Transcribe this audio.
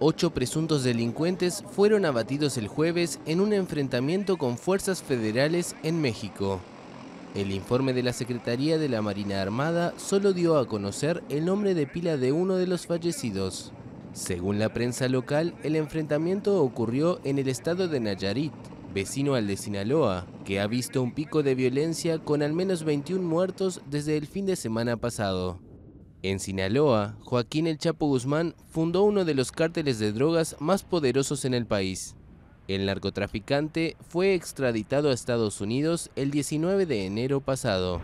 Ocho presuntos delincuentes fueron abatidos el jueves en un enfrentamiento con fuerzas federales en México. El informe de la Secretaría de la Marina Armada solo dio a conocer el nombre de pila de uno de los fallecidos. Según la prensa local, el enfrentamiento ocurrió en el estado de Nayarit, vecino al de Sinaloa, que ha visto un pico de violencia con al menos 21 muertos desde el fin de semana pasado. En Sinaloa, Joaquín El Chapo Guzmán fundó uno de los cárteles de drogas más poderosos en el país. El narcotraficante fue extraditado a Estados Unidos el 19 de enero pasado.